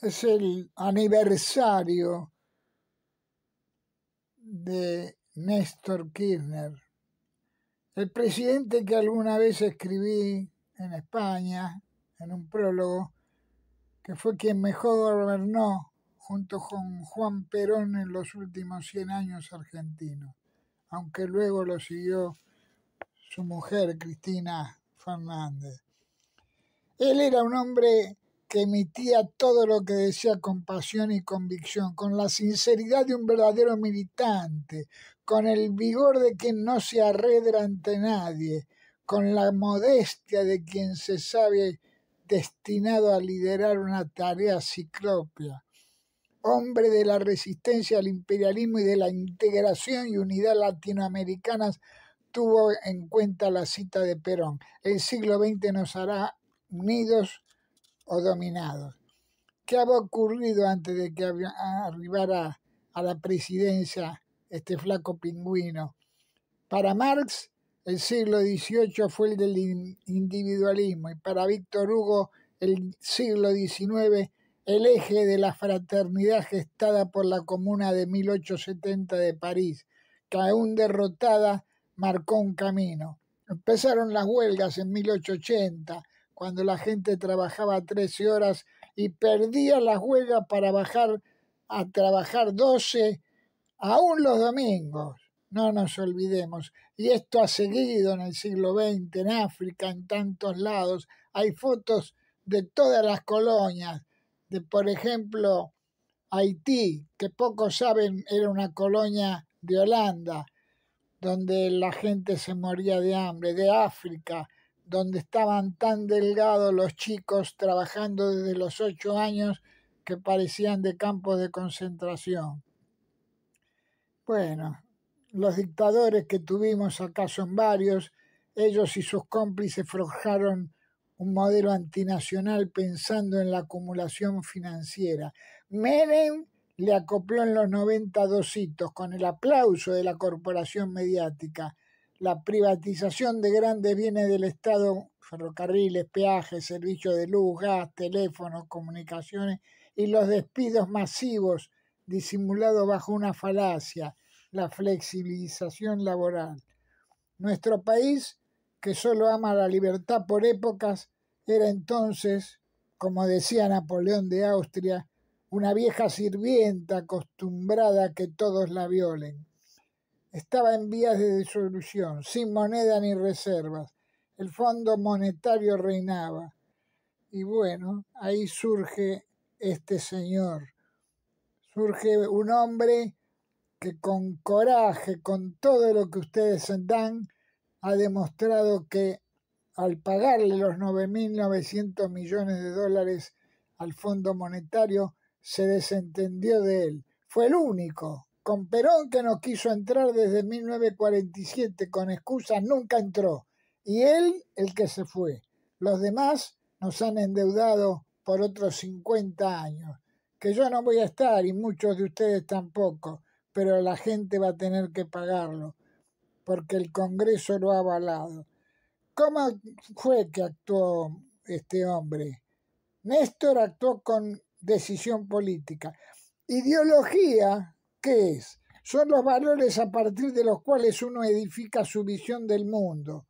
es el aniversario de Néstor Kirchner, el presidente que alguna vez escribí en España, en un prólogo, que fue quien mejor gobernó junto con Juan Perón en los últimos 100 años argentinos, aunque luego lo siguió su mujer, Cristina Fernández. Él era un hombre que emitía todo lo que decía con pasión y convicción, con la sinceridad de un verdadero militante, con el vigor de quien no se arredra ante nadie, con la modestia de quien se sabe destinado a liderar una tarea ciclopia, hombre de la resistencia al imperialismo y de la integración y unidad latinoamericanas, tuvo en cuenta la cita de Perón. El siglo XX nos hará unidos dominados. ¿Qué había ocurrido antes de que arribara a la presidencia este flaco pingüino? Para Marx, el siglo XVIII fue el del individualismo y para Víctor Hugo, el siglo XIX, el eje de la fraternidad gestada por la Comuna de 1870 de París, que aún derrotada marcó un camino. Empezaron las huelgas en 1880, cuando la gente trabajaba 13 horas y perdía la huelgas para bajar a trabajar 12, aún los domingos. No nos olvidemos. Y esto ha seguido en el siglo XX, en África, en tantos lados. Hay fotos de todas las colonias, de por ejemplo Haití, que pocos saben era una colonia de Holanda, donde la gente se moría de hambre, de África, donde estaban tan delgados los chicos trabajando desde los ocho años que parecían de campos de concentración. Bueno, los dictadores que tuvimos acá son varios, ellos y sus cómplices forjaron un modelo antinacional pensando en la acumulación financiera. Menem le acopló en los 90 dos hitos con el aplauso de la corporación mediática la privatización de grandes bienes del Estado, ferrocarriles, peajes, servicios de luz, gas, teléfonos, comunicaciones, y los despidos masivos disimulados bajo una falacia, la flexibilización laboral. Nuestro país, que solo ama la libertad por épocas, era entonces, como decía Napoleón de Austria, una vieja sirvienta acostumbrada a que todos la violen estaba en vías de disolución, sin moneda ni reservas. El Fondo Monetario reinaba. Y bueno, ahí surge este señor. Surge un hombre que con coraje, con todo lo que ustedes dan, ha demostrado que al pagarle los 9.900 millones de dólares al Fondo Monetario, se desentendió de él. Fue el único con Perón que no quiso entrar desde 1947, con excusas nunca entró. Y él el que se fue. Los demás nos han endeudado por otros 50 años. Que yo no voy a estar y muchos de ustedes tampoco, pero la gente va a tener que pagarlo, porque el Congreso lo ha avalado. ¿Cómo fue que actuó este hombre? Néstor actuó con decisión política. Ideología son los valores a partir de los cuales uno edifica su visión del mundo.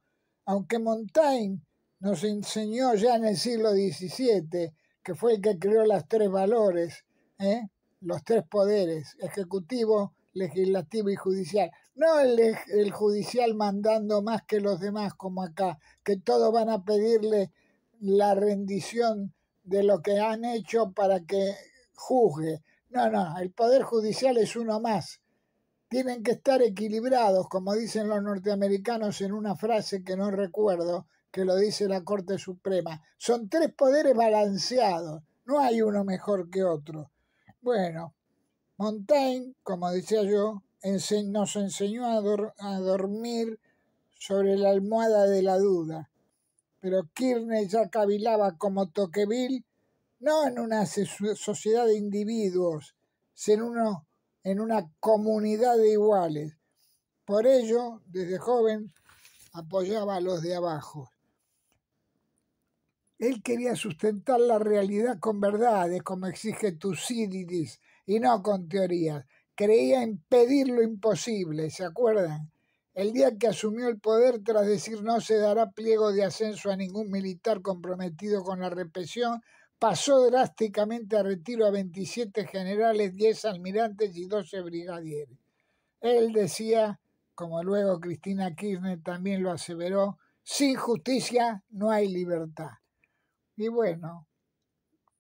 Aunque Montaigne nos enseñó ya en el siglo XVII, que fue el que creó los tres valores, ¿eh? los tres poderes, ejecutivo, legislativo y judicial. No el, judicial mandando más que los demás como acá, que todos van a pedirle la rendición de lo que han hecho para que juzgue. No, no, el Poder Judicial es uno más. Tienen que estar equilibrados, como dicen los norteamericanos en una frase que no recuerdo, que lo dice la Corte Suprema. Son tres poderes balanceados, no hay uno mejor que otro. Bueno, Montaigne, como decía yo, nos enseñó a, dormir sobre la almohada de la duda, pero Kirchner ya cavilaba como Toqueville no en una sociedad de individuos, sino en, una comunidad de iguales. Por ello, desde joven, apoyaba a los de abajo. Él quería sustentar la realidad con verdades, como exige Tucídides, y no con teorías. Creía impedir lo imposible, ¿se acuerdan? El día que asumió el poder, tras decir no se dará pliego de ascenso a ningún militar comprometido con la represión, pasó drásticamente a retiro a 27 generales, 10 almirantes y 12 brigadieres. Él decía, como luego Cristina Kirchner también lo aseveró, sin justicia no hay libertad. Y bueno,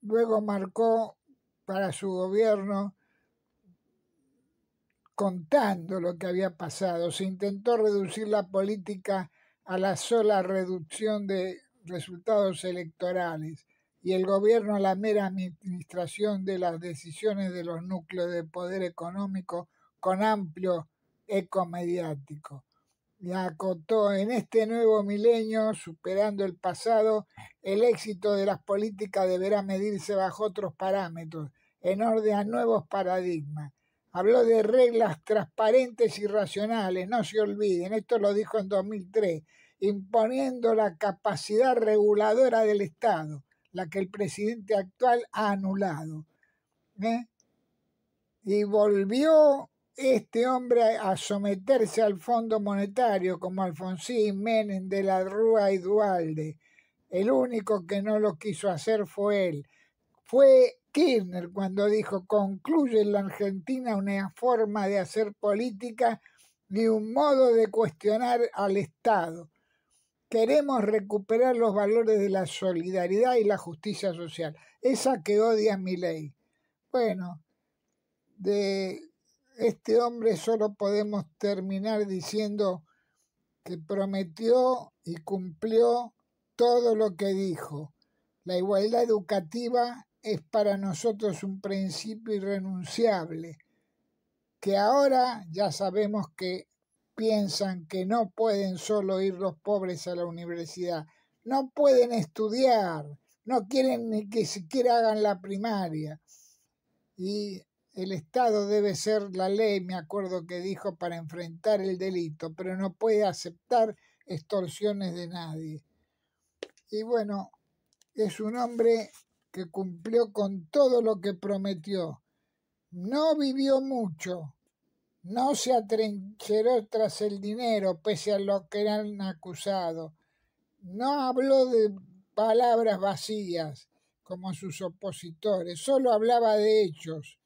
luego marcó para su gobierno contando lo que había pasado. Se intentó reducir la política a la sola reducción de resultados electorales y el gobierno a la mera administración de las decisiones de los núcleos de poder económico con amplio eco mediático. Y acotó en este nuevo milenio, superando el pasado, el éxito de las políticas deberá medirse bajo otros parámetros, en orden a nuevos paradigmas. Habló de reglas transparentes y racionales, no se olviden, esto lo dijo en 2003, imponiendo la capacidad reguladora del Estado la que el presidente actual ha anulado. ¿eh? Y volvió este hombre a someterse al Fondo Monetario como Alfonsín, Menem, de la Rúa y Dualde. El único que no lo quiso hacer fue él. Fue Kirchner cuando dijo concluye en la Argentina una forma de hacer política ni un modo de cuestionar al Estado. Queremos recuperar los valores de la solidaridad y la justicia social, esa que odia mi ley. Bueno, de este hombre solo podemos terminar diciendo que prometió y cumplió todo lo que dijo. La igualdad educativa es para nosotros un principio irrenunciable, que ahora ya sabemos que piensan que no pueden solo ir los pobres a la universidad, no pueden estudiar, no quieren ni que siquiera hagan la primaria. Y el Estado debe ser la ley, me acuerdo que dijo, para enfrentar el delito, pero no puede aceptar extorsiones de nadie. Y bueno, es un hombre que cumplió con todo lo que prometió. No vivió mucho, no se atrincheró tras el dinero, pese a lo que eran acusados. No habló de palabras vacías, como sus opositores, solo hablaba de hechos,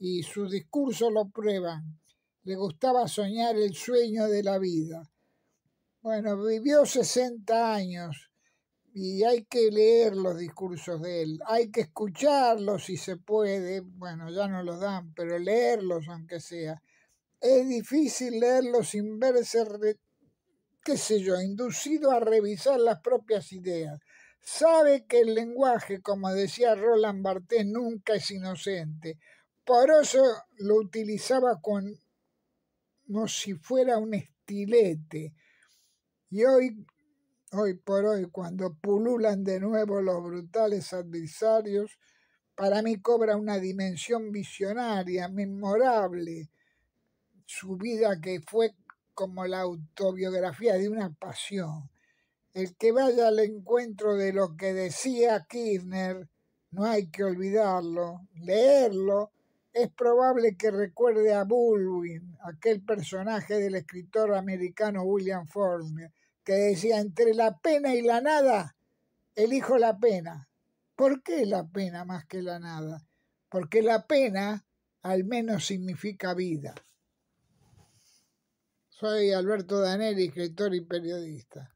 y su discurso lo prueban. Le gustaba soñar el sueño de la vida. Bueno, vivió 60 años y hay que leer los discursos de él, hay que escucharlos si se puede, bueno, ya no los dan, pero leerlos aunque sea es difícil leerlo sin verse, qué sé yo, inducido a revisar las propias ideas. Sabe que el lenguaje, como decía Roland Barthes, nunca es inocente. Por eso lo utilizaba con, como si fuera un estilete. Y hoy, hoy por hoy, cuando pululan de nuevo los brutales adversarios, para mí cobra una dimensión visionaria, memorable su vida que fue como la autobiografía de una pasión. El que vaya al encuentro de lo que decía Kirchner, no hay que olvidarlo, leerlo, es probable que recuerde a Bullwin, aquel personaje del escritor americano William Faulkner, que decía entre la pena y la nada, elijo la pena. ¿Por qué la pena más que la nada? Porque la pena al menos significa vida. Soy Alberto Danelli, escritor y periodista.